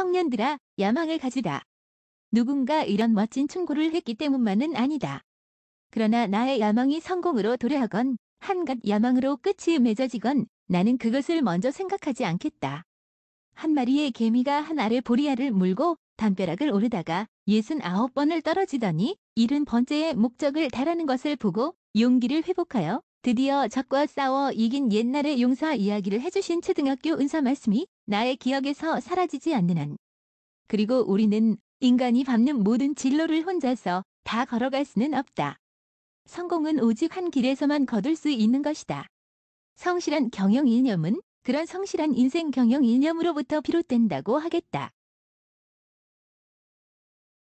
청년들아 야망을 가지라. 누군가 이런 멋진 충고를 했기 때문만은 아니다. 그러나 나의 야망이 성공으로 도래하건 한갓 야망으로 끝이 맺어지건 나는 그것을 먼저 생각하지 않겠다. 한 마리의 개미가 한 알의 보리알을 물고 담벼락을 오르다가 6 9 번을 떨어지더니 7 0 번째의 목적을 달하는 것을 보고 용기를 회복하여 드디어 적과 싸워 이긴 옛날의 용사 이야기를 해주신 초등학교 은사 말씀이 나의 기억에서 사라지지 않는 한. 그리고 우리는 인간이 밟는 모든 진로를 혼자서 다 걸어갈 수는 없다. 성공은 오직 한 길에서만 거둘 수 있는 것이다. 성실한 경영 이념은 그런 성실한 인생 경영 이념으로부터 비롯된다고 하겠다.